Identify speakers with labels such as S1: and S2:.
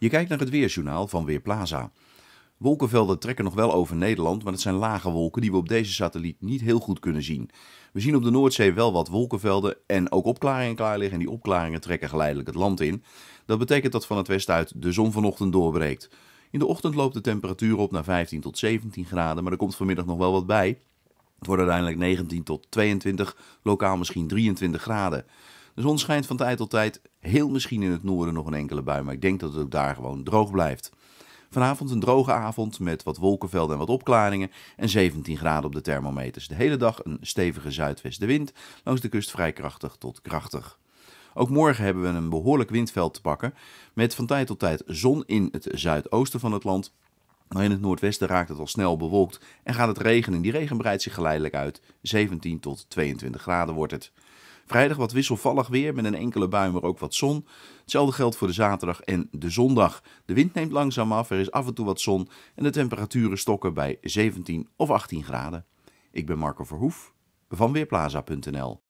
S1: Je kijkt naar het weerjournaal van Weerplaza. Wolkenvelden trekken nog wel over Nederland, maar het zijn lage wolken die we op deze satelliet niet heel goed kunnen zien. We zien op de Noordzee wel wat wolkenvelden en ook opklaringen klaar liggen. En die opklaringen trekken geleidelijk het land in. Dat betekent dat van het westen uit de zon vanochtend doorbreekt. In de ochtend loopt de temperatuur op naar 15 tot 17 graden, maar er komt vanmiddag nog wel wat bij. Het wordt uiteindelijk 19 tot 22, lokaal misschien 23 graden. De zon schijnt van tijd tot tijd. Heel misschien in het noorden nog een enkele bui, maar ik denk dat het ook daar gewoon droog blijft. Vanavond een droge avond met wat wolkenvelden en wat opklaringen en 17 graden op de thermometers. De hele dag een stevige zuidwestenwind, langs de kust vrij krachtig tot krachtig. Ook morgen hebben we een behoorlijk windveld te pakken, met van tijd tot tijd zon in het zuidoosten van het land nou, in het noordwesten raakt het al snel bewolkt en gaat het regenen. Die regen breidt zich geleidelijk uit. 17 tot 22 graden wordt het. Vrijdag wat wisselvallig weer met een enkele bui, maar ook wat zon. Hetzelfde geldt voor de zaterdag en de zondag. De wind neemt langzaam af, er is af en toe wat zon en de temperaturen stokken bij 17 of 18 graden. Ik ben Marco Verhoef van Weerplaza.nl.